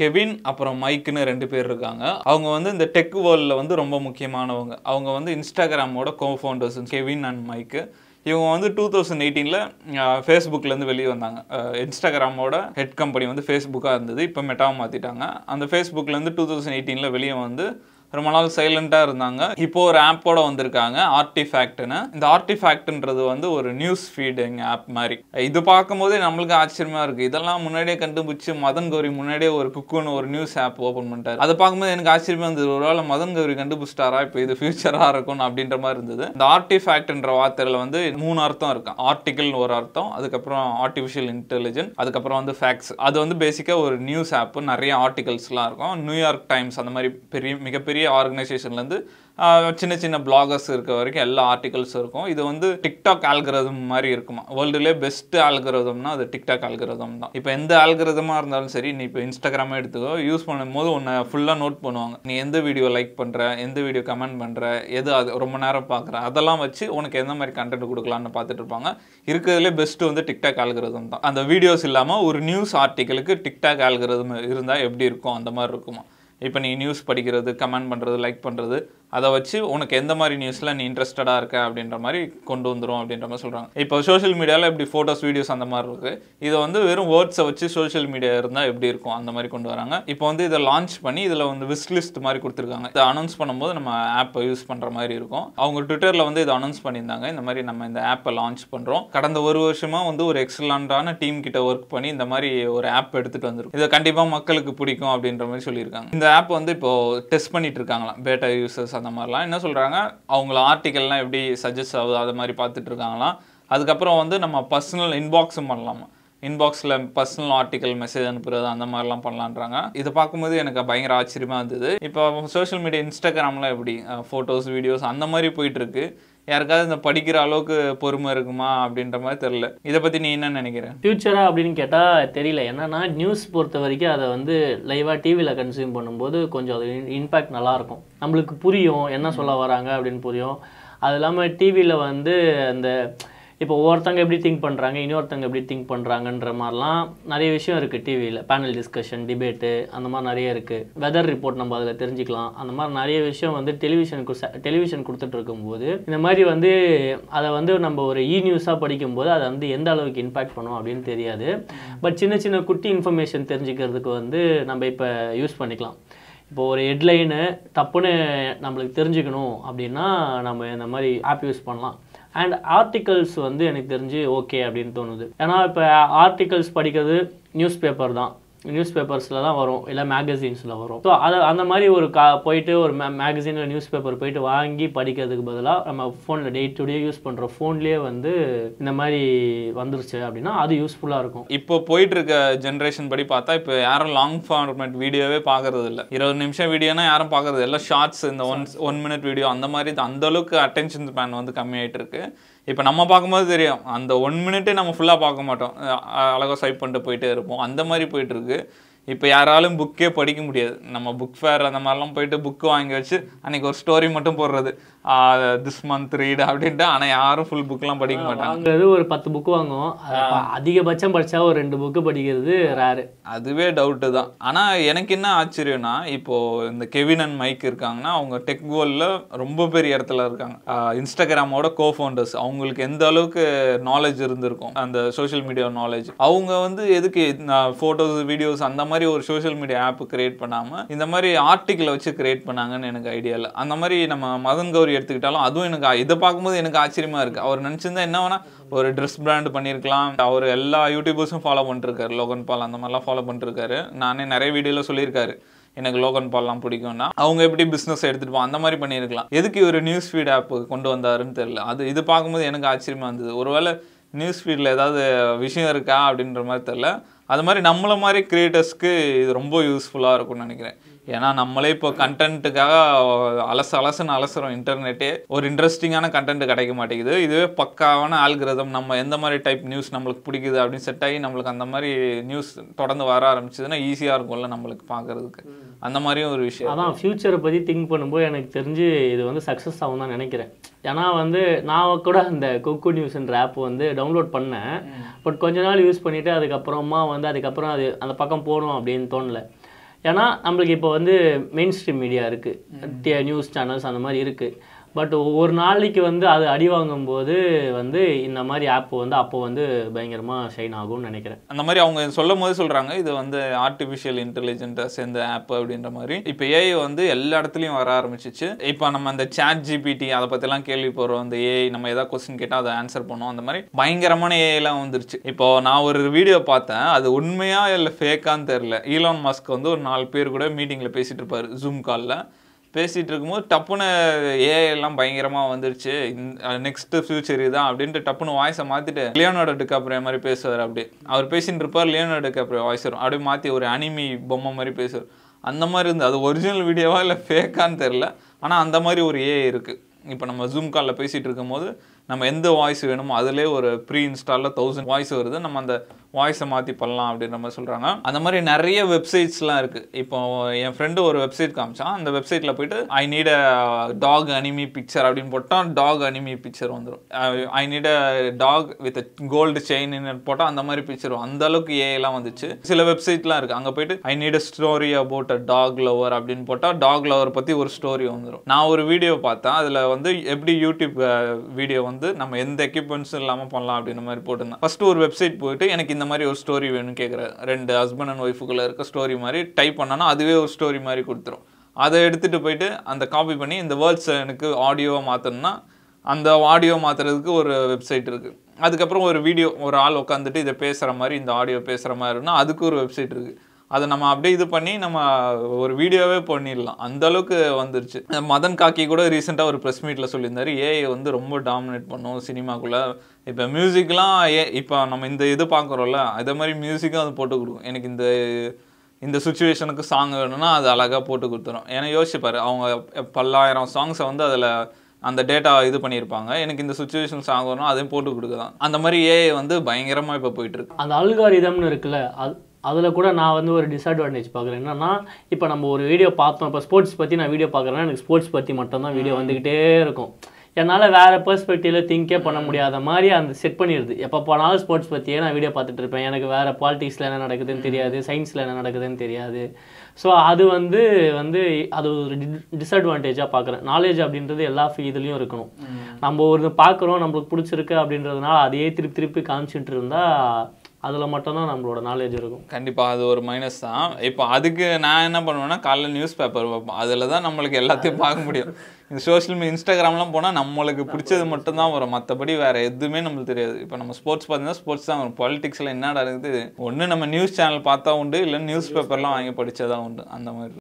Kevin அப்புறம் மைக்குன்னு ரெண்டு பேர் இருக்காங்க அவங்க வந்து இந்த டெக் வேர்ல்டில் வந்து ரொம்ப முக்கியமானவங்க அவங்க வந்து இன்ஸ்டாகிராமோட கோஃபவுண்டர்ஸ் கெவின் அண்ட் மைக்கு இவங்க வந்து டூ தௌசண்ட் எயிட்டீனில் ஃபேஸ்புக்லேருந்து வெளியே வந்தாங்க இன்ஸ்டாகிராமோட ஹெட் கம்பெனி வந்து ஃபேஸ்புக்காக இருந்தது இப்போ மெட்டாவை மாற்றிட்டாங்க அந்த ஃபேஸ்புக்லேருந்து டூ தௌசண்ட் எயிட்டீனில் வெளியே வந்து ரொம்ப நாள் சைலண்ட்டாக இருந்தாங்க இப்போ ஒரு ஆப்போட வந்திருக்காங்க ஆர்டிஃபேக்ட்னு இந்த ஃபேக்ட்ன்றது வந்து ஒரு நியூஸ் ஃபீடிங் ஆப் மாதிரி இது பார்க்கும்போதே நம்மளுக்கு ஆச்சரியமாக இருக்குது இதெல்லாம் முன்னாடியே கண்டுபிடிச்சி மதன் கௌரி முன்னாடியே ஒரு குக்குன்னு ஒரு நியூஸ் ஆப் ஓப்பன் பண்ணிட்டார் அதை பார்க்கும்போது எனக்கு ஆச்சரியமாக இருந்தது ஒரு வேளை மதன் கௌரி கண்டுபிடிச்சிட்டாரா இப்போ இது ஃபியூச்சராக இருக்கும் அப்படின்ற மாதிரி இருந்தது இந்த ஃபேக்ட்ன்ற வார்த்தையில் வந்து மூணு அர்த்தம் இருக்கும் ஆர்டிக்கல்னு ஒரு அர்த்தம் அதுக்கப்புறம் ஆர்டிஃபிஷியல் இன்டெலிஜென்ட் அதுக்கப்புறம் வந்து ஃபேக்ஸ் அது வந்து பேசிக்காக ஒரு நியூஸ் ஆப் நிறைய ஆர்டிகல்ஸ்லாம் இருக்கும் நியூயார்க் டைம்ஸ் அந்த மாதிரி பெரிய மிகப்பெரிய பெரிய ஆர்கனைசேஷன்லேருந்து சின்ன சின்ன பிளாகர்ஸ் இருக்க வரைக்கும் எல்லா ஆர்டிகல்ஸ் இருக்கும் இது வந்து டிக்டாக் ஆல்கிரதம் மாதிரி இருக்குமா வேர்ல்டுலே பெஸ்ட் ஆல்கிரதம்னா அது டிக்டாக் ஆல்கிரதம் தான் இப்போ எந்த ஆல்கிரதமாக இருந்தாலும் சரி நீ இப்போ இன்ஸ்டாகிராமே எடுத்துக்கோ யூஸ் பண்ணும் போது உன்னை ஃபுல்லாக நோட் பண்ணுவாங்க நீ எந்த வீடியோ லைக் பண்ணுற எந்த வீடியோ கமெண்ட் பண்ணுற எது அது ரொம்ப நேரம் பார்க்குற அதெல்லாம் வச்சு உனக்கு எந்த மாதிரி கண்டென்ட் கொடுக்கலான்னு பார்த்துட்டு இருப்பாங்க இருக்கிறதுலே பெஸ்ட் வந்து டிக்டாக் ஆல்கிரதம் தான் அந்த வீடியோஸ் இல்லாமல் ஒரு நியூஸ் ஆர்டிக்கலுக்கு டிக்டாக் ஆல்கிரதம் இருந்தால் எப்படி இருக்கும் அந்த மாதிரி இருக்குமா இப்போ நீ நியூஸ் படிக்கிறது கமெண்ட் பண்ணுறது லைக் பண்ணுறது அதை வச்சு உனக்கு எந்த மாதிரி நியூஸில் நீ இன்ட்ரெஸ்டடாக இருக்க அப்படின்ற மாதிரி கொண்டு வந்துடும் அப்படின்ற மாதிரி சொல்கிறாங்க இப்போ சோஷியல் மீடியாவில் எப்படி ஃபோட்டோஸ் வீடியோஸ் அந்த மாதிரி இருக்குது இதை வந்து வெறும் வேர்ட்ஸை வச்சு சோஷியல் மீடியா இருந்தால் எப்படி இருக்கும் அந்த மாதிரி கொண்டு வராங்க இப்போ வந்து இதை லான்ச் பண்ணி இதில் வந்து விஸ் லிஸ்ட் மாதிரி கொடுத்துருக்காங்க இதை அனௌன்ஸ் பண்ணும்போது நம்ம ஆப்பை யூஸ் பண்ணுற மாதிரி இருக்கும் அவங்க ட்விட்டரில் வந்து இதை அனௌன்ஸ் பண்ணியிருந்தாங்க இந்த மாதிரி நம்ம இந்த ஆப்பை லான்ச் பண்ணுறோம் கடந்த ஒரு வருஷமாக வந்து ஒரு எக்ஸலண்டான டீம் கிட்ட ஒர்க் பண்ணி இந்த மாதிரி ஒரு ஆப் எடுத்துகிட்டு வந்துடும் இதை கண்டிப்பாக மக்களுக்கு பிடிக்கும் அப்படின்ற மாதிரி சொல்லியிருக்காங்க இந்த ஆப் வந்து இப்போது டெஸ்ட் பண்ணிட்டு இருக்காங்களாம் பேட்டா யூசர்ஸ் அந்த மாதிரிலாம் என்ன சொல்கிறாங்க அவங்கள ஆர்டிக்கல்லாம் எப்படி சஜஸ்ட் ஆகுது அது மாதிரி பார்த்துட்டு இருக்காங்களாம் அதுக்கப்புறம் வந்து நம்ம பர்சனல் இன்பாக்ஸும் பண்ணலாமா இன்பாக்ஸில் பர்சனல் ஆர்டிக்கல் மெசேஜ் அனுப்புறது அந்த மாதிரிலாம் பண்ணலான்றாங்க இதை பார்க்கும்போது எனக்கு பயங்கர ஆச்சரியமாக இருந்தது இப்போ சோஷியல் மீடியா இன்ஸ்டாகிராம்லாம் எப்படி ஃபோட்டோஸ் வீடியோஸ் அந்த மாதிரி போயிட்டுருக்கு யாருக்காவது இந்த படிக்கிற அளவுக்கு பொறுமை இருக்குமா அப்படின்ற மாதிரி தெரில இதை பற்றி நீ என்ன நினைக்கிறேன் ஃபியூச்சராக அப்படின்னு கேட்டால் தெரியல என்னன்னா நியூஸ் பொறுத்த வரைக்கும் அதை வந்து லைவாக டிவியில் கன்சியூம் பண்ணும்போது கொஞ்சம் அது இம்பேக்ட் நல்லாயிருக்கும் நம்மளுக்கு புரியும் என்ன சொல்ல வராங்க அப்படின்னு புரியும் அது இல்லாமல் டிவியில் வந்து அந்த இப்போ ஒவ்வொருத்தங்க எப்படி திங்க் பண்ணுறாங்க இன்னொருத்தங்க எப்படி திங்க் பண்ணுறாங்கன்ற மாதிரிலாம் நிறைய விஷயம் இருக்குது டிவியில் பேனல் டிஸ்கஷன் டிபேட்டு அந்த மாதிரி நிறைய இருக்குது வெதர் ரிப்போர்ட் நம்ம அதில் தெரிஞ்சுக்கலாம் அந்த மாதிரி நிறைய விஷயம் வந்து டெலிவிஷனுக்கு டெலிவிஷன் கொடுத்துட்டு இருக்கும்போது இந்த மாதிரி வந்து அதை வந்து நம்ம ஒரு இ நியூஸாக படிக்கும்போது அதை வந்து எந்த அளவுக்கு இம்பாக்ட் பண்ணும் அப்படின்னு தெரியாது பட் சின்ன சின்ன குட்டி இன்ஃபர்மேஷன் தெரிஞ்சுக்கிறதுக்கு வந்து நம்ம இப்போ யூஸ் பண்ணிக்கலாம் இப்போ ஒரு ஹெட்லைனு தப்புன்னு நம்மளுக்கு தெரிஞ்சுக்கணும் அப்படின்னா நம்ம இந்த மாதிரி ஆப் யூஸ் பண்ணலாம் அண்ட் ஆர்டிகல்ஸ் வந்து எனக்கு தெரிஞ்சு ஓகே அப்படின்னு தோணுது ஏன்னா இப்போ ஆர்டிகல்ஸ் படிக்கிறது நியூஸ் பேப்பர் தான் நியூஸ் பேப்பர்ஸில் தான் வரும் இல்லை மேகசின்ஸில் வரும் ஸோ அதை அந்த மாதிரி ஒரு கா போயிட்டு ஒரு மே மேகசின் நியூஸ் பேப்பர் போயிட்டு வாங்கி படிக்கிறதுக்கு பதிலாக நம்ம ஃபோனில் டே டு டே யூஸ் பண்ணுற ஃபோன்லேயே வந்து இந்த மாதிரி வந்துருச்சு அப்படின்னா அது யூஸ்ஃபுல்லாக இருக்கும் இப்போ போயிட்டு இருக்க ஜென்ரேஷன் படி பார்த்தா இப்போ யாரும் லாங் ஃபார்மேட் வீடியோவே பார்க்கறது இல்லை இருபது நிமிஷம் வீடியோனா யாரும் பார்க்கறது இல்லை ஷார்ட்ஸ் இந்த ஒன் ஒன் மினிட் வீடியோ அந்த மாதிரி அந்த அளவுக்கு அட்டென்ஷன் ஸ்பேன் வந்து கம்மியாயிட்டு இருக்கு இப்போ நம்ம பார்க்கும்போது தெரியும் அந்த ஒன் மினிட்டே நம்ம ஃபுல்லாக பார்க்க மாட்டோம் அழகாக ஸ்வைப் பண்ணிட்டு போயிட்டே இருப்போம் அந்த மாதிரி போயிட்டுருக்கு இப்போ யாராலும் புக்கே படிக்க முடியாது நம்ம புக் ஃபேர் அந்த மாதிரிலாம் போயிட்டு புக்கு வாங்கி வச்சு அன்றைக்கி ஒரு ஸ்டோரி மட்டும் போடுறது திஸ் மந்த் ரீட் அப்படின்ட்டு ஆனால் யாரும் ஃபுல் புக்கெலாம் படிக்க மாட்டாங்க ஒரு பத்து புக்கு வாங்குவோம் அதிகபட்சம் படித்தா ஒரு ரெண்டு புக்கு படிக்கிறது ரேரு அதுவே டவுட்டு தான் ஆனால் எனக்கு என்ன ஆச்சரியம்னா இப்போது இந்த கெவின் அண்ட் மைக் இருக்காங்கன்னா அவங்க டெக் வேர்ல்டில் ரொம்ப பெரிய இடத்துல இருக்காங்க இன்ஸ்டாகிராமோட கோ அவங்களுக்கு எந்த அளவுக்கு நாலேஜ் இருந்திருக்கும் அந்த சோஷியல் மீடியா நாலேஜ் அவங்க வந்து எதுக்கு ஃபோட்டோஸ் வீடியோஸ் அந்த மாதிரி மாதிரி ஒரு சோஷியல் மீடியா ஆப் கிரியேட் பண்ணாமல் இந்த மாதிரி ஆர்டிக்கிளை வச்சு கிரியேட் பண்ணாங்கன்னு எனக்கு ஐடியா இல்லை அந்த மாதிரி நம்ம மதன் கௌரி எடுத்துக்கிட்டாலும் அதுவும் எனக்கு இதை பார்க்கும்போது எனக்கு ஆச்சரியமாக இருக்குது அவர் நினச்சிருந்தா என்ன வேணால் ஒரு ட்ரெஸ் பிராண்ட் பண்ணியிருக்கலாம் அவர் எல்லா யூடியூபர்ஸும் ஃபாலோ பண்ணிட்டுருக்காரு லோகன் பால் அந்த மாதிரிலாம் ஃபாலோ பண்ணிட்டுருக்காரு நானே நிறைய வீடியோவில் சொல்லியிருக்காரு எனக்கு லோகன் பால்லாம் பிடிக்கும்னா அவங்க எப்படி பிஸ்னஸ் எடுத்துகிட்டு போவோம் அந்த மாதிரி பண்ணியிருக்கலாம் எதுக்கு ஒரு நியூஸ் ஃபீட் ஆப் கொண்டு வந்தாருன்னு தெரில அது இது பார்க்கும்போது எனக்கு ஆச்சரியமாக இருந்தது ஒருவேளை நியூஸ் ஃபீடில் ஏதாவது விஷயம் இருக்கா அப்படின்ற மாதிரி தெரில அது மாதிரி நம்மளை மாதிரி க்ரியேட்டர்ஸ்க்கு இது ரொம்ப யூஸ்ஃபுல்லாக இருக்கும்னு நினைக்கிறேன் ஏன்னா நம்மளே இப்போ கண்டென்ட்டுக்காக அலசு அலசன்னு அலசுறோம் இன்டர்நெட்டே ஒரு இன்ட்ரெஸ்டிங்கான கண்டென்ட் கிடைக்க மாட்டேங்குது இதுவே பக்காவான ஆல்கிரதம் நம்ம எந்த மாதிரி டைப் நியூஸ் நம்மளுக்கு பிடிக்குது அப்படின்னு செட் ஆகி நம்மளுக்கு அந்த மாதிரி நியூஸ் தொடர்ந்து வர ஆரம்பிச்சதுன்னா ஈஸியாக இருக்கும்ல நம்மளுக்கு பார்க்குறதுக்கு அந்த மாதிரியும் ஒரு விஷயம் அதான் ஃப்யூச்சரை பற்றி திங்க் பண்ணும்போது எனக்கு தெரிஞ்சு இது வந்து சக்ஸஸ் ஆகும் தான் நினைக்கிறேன் ஏன்னா வந்து நான் கூட அந்த கொக்கு நியூஸ்ன்ற ஆப் வந்து டவுன்லோட் பண்ணேன் பட் கொஞ்ச நாள் யூஸ் பண்ணிவிட்டு அதுக்கப்புறமா வந்து அதுக்கப்புறம் அது அந்த பக்கம் போகணும் அப்படின்னு தோணலை ஏன்னா நம்மளுக்கு இப்போ வந்து மெயின் ஸ்ட்ரீம் மீடியா இருக்குது நியூஸ் சேனல்ஸ் அந்த மாதிரி இருக்குது பட் ஒரு நாளைக்கு வந்து அது அடி வாங்கும்போது வந்து இந்த மாதிரி ஆப் வந்து அப்போ வந்து பயங்கரமாக ஷைன் ஆகும்னு நினைக்கிறேன் அந்த மாதிரி அவங்க சொல்லும் போது சொல்கிறாங்க இது வந்து ஆர்டிஃபிஷியல் இன்டெலிஜென்ட்டாக சேர்ந்த ஆப் அப்படின்ற மாதிரி இப்போ ஏஐ வந்து எல்லா இடத்துலையும் வர ஆரம்பிச்சிச்சு இப்போ நம்ம அந்த சாட் ஜிபிடி அதை பற்றிலாம் கேள்வி போகிறோம் அந்த ஏஐ நம்ம ஏதாவது கொஸ்டின் கேட்டால் அதை ஆன்சர் பண்ணோம் அந்த மாதிரி பயங்கரமான ஏஐலாம் வந்துருச்சு இப்போ நான் ஒரு வீடியோ பார்த்தேன் அது உண்மையாக இல்லை ஃபேக்கான்னு தெரில ஈலான் மாஸ்க் வந்து ஒரு நாலு பேர் கூட மீட்டிங்கில் பேசிகிட்டு இருப்பார் ஜூம் காலில் பேசிகிட்டு இருக்கும்போது டப்புன்னு ஏஐ எல்லாம் பயங்கரமாக வந்துருச்சு நெக்ஸ்ட்டு ஃப்யூச்சர் இதுதான் அப்படின்ட்டு டப்புன்னு வாய்ஸை மாற்றிட்டு லியோனோட டிகாப்ரே மாதிரி பேசுவார் அப்படி அவர் பேசிட்டு இருப்பார் லியோனோட டிகாப்ரே வாய்ஸ் வரும் அப்படியே மாற்றி ஒரு அனிமி பொம்மை மாதிரி பேசுவார் அந்த மாதிரி இருந்து அது ஒரிஜினல் வீடியோவா இல்லை ஃபேக்கான்னு தெரில ஆனால் அந்த மாதிரி ஒரு ஏஐ இருக்குது இப்போ நம்ம ஜூம் காலில் பேசிகிட்டு இருக்கும்போது நம்ம எந்த வாய்ஸ் வேணுமோ அதிலே ஒரு ப்ரீ இன்ஸ்டாலில் தௌசண்ட் வாய்ஸ் வருது நம்ம அந்த வாய்ஸை மாற்றி பண்ணலாம் அப்படின்ற மாதிரி சொல்கிறாங்க அந்த மாதிரி நிறைய வெப்சைட்ஸ்லாம் இருக்குது இப்போ என் ஃப்ரெண்டு ஒரு வெப்சைட் காமிச்சான் அந்த வெப்சைட்டில் போயிட்டு I need a dog anime picture அப்படின்னு போட்டால் டாக் அனிமி பிக்சர் வந்துடும் I need a dog with gold செயின்னு போட்டால் அந்த மாதிரி பிக்சர் வரும் அந்த அளவுக்கு வந்துச்சு சில வெப்சைட்லாம் இருக்குது அங்கே போயிட்டு I need a story about a dog lover அப்படின்னு போட்டால் டாக் லவர் பற்றி ஒரு ஸ்டோரி வந்துடும் நான் ஒரு வீடியோ பார்த்தேன் அதில் வந்து எப்படி யூடியூப் வீடியோ வந்து வந்து நம்ம எந்த எக்யூப்மெண்ட்ஸும் இல்லாமல் பண்ணலாம் அப்படின்ற மாதிரி போட்டிருந்தேன் ஃபஸ்ட்டு ஒரு வெப்சைட் போயிட்டு எனக்கு இந்த மாதிரி ஒரு ஸ்டோரி வேணும்னு கேட்குறேன் ரெண்டு ஹஸ்பண்ட் அண்ட் ஒய்ஃபுக்குள்ளே இருக்க ஸ்டோரி மாதிரி டைப் பண்ணனா அதுவே ஒரு ஸ்டோரி மாதிரி கொடுத்துரும் அதை எடுத்துகிட்டு போயிட்டு அந்த காப்பி பண்ணி இந்த வேர்ட்ஸ் எனக்கு ஆடியோவை மாற்றணும்னா அந்த ஆடியோ மாற்றுறதுக்கு ஒரு வெப்சைட் இருக்குது அதுக்கப்புறம் ஒரு வீடியோ ஒரு ஆள் உட்காந்துட்டு இதை பேசுகிற மாதிரி இந்த ஆடியோ பேசுகிற இருந்தால் அதுக்கு ஒரு வெப்சைட் இருக்குது அதை நம்ம அப்படியே இது பண்ணி நம்ம ஒரு வீடியோவே பண்ணிடலாம் அந்த அளவுக்கு வந்துருச்சு மதன் காக்கி கூட ரீசெண்டாக ஒரு ப்ரெஸ் மீட்டில் சொல்லியிருந்தார் ஏஐ வந்து ரொம்ப டாமினேட் பண்ணும் சினிமாக்குள்ளே இப்போ மியூசிக்லாம் ஏ இப்போ நம்ம இந்த இது பார்க்குறோம்ல அதே மாதிரி மியூசிக்கும் அது போட்டு கொடுக்கும் எனக்கு இந்த இந்த சுச்சுவேஷனுக்கு சாங் வேணும்னா அது அழகாக போட்டு கொடுத்துரும் ஏன்னா யோசிச்சுப்பார் அவங்க பல்லாயிரம் சாங்ஸை வந்து அதில் அந்த டேட்டா இது பண்ணியிருப்பாங்க எனக்கு இந்த சுச்சுவேஷன் சாங் வரணும் அதையும் போட்டு கொடுக்கலாம் அந்த மாதிரி ஏஐ வந்து பயங்கரமாக இப்போ போயிட்டுருக்கு அந்த அல்காரிதம்னு இருக்குல்ல அது அதில் கூட நான் வந்து ஒரு டிஸ்அட்வான்டேஜ் பார்க்குறேன் என்னென்னா இப்போ நம்ம ஒரு வீடியோ பார்த்தோம் இப்போ ஸ்போர்ட்ஸ் பற்றி நான் வீடியோ பார்க்குறேன்னா எனக்கு ஸ்போர்ட்ஸ் பற்றி மட்டும்தான் வீடியோ வந்துக்கிட்டே இருக்கும் என்னால் வேறு பெர்ஸ்பெக்டிவில் திங்கே பண்ண முடியாத மாதிரி அந்த செட் பண்ணிடுது எப்போ போனாலும் ஸ்போர்ட்ஸ் பற்றியே நான் வீடியோ பார்த்துட்டு இருப்பேன் எனக்கு வேறு பாலிட்டிக்ஸில் என்ன நடக்குதுன்னு தெரியாது சயின்ஸில் என்ன நடக்குதுன்னு தெரியாது ஸோ அது வந்து வந்து அது ஒரு டிஸ்அட்வான்டேஜாக பார்க்குறேன் நாலேஜ் அப்படின்றது எல்லா இதுலேயும் இருக்கணும் நம்ம ஒரு பார்க்குறோம் நம்மளுக்கு பிடிச்சிருக்கு அப்படின்றதுனால அதையே திருப்பி திருப்பி காமிச்சிட்டு இருந்தால் அதில் மட்டும்தான் நம்மளோட நாலேஜ் இருக்கும் கண்டிப்பாக அது ஒரு மைனஸ் தான் இப்போ அதுக்கு நான் என்ன பண்ணுவேன்னா காலைல நியூஸ் பேப்பர் பார்ப்போம் அதில் தான் நம்மளுக்கு எல்லாத்தையும் பார்க்க முடியும் இந்த சோஷியல் மீடியா இன்ஸ்டாகிராம்லாம் போனால் நம்மளுக்கு பிடிச்சது மட்டும்தான் வரும் மற்றபடி வேறு எதுவுமே நம்மளுக்கு தெரியாது இப்போ நம்ம ஸ்போர்ட்ஸ் பார்த்தீங்கன்னா ஸ்போர்ட்ஸ் தான் வரும் பாலிடிக்ஸில் என்ன நடக்குது ஒன்று நம்ம நியூஸ் சேனல் பார்த்தா உண்டு இல்லை நியூஸ் பேப்பர்லாம் வாங்கி படித்ததாக உண்டு அந்த மாதிரி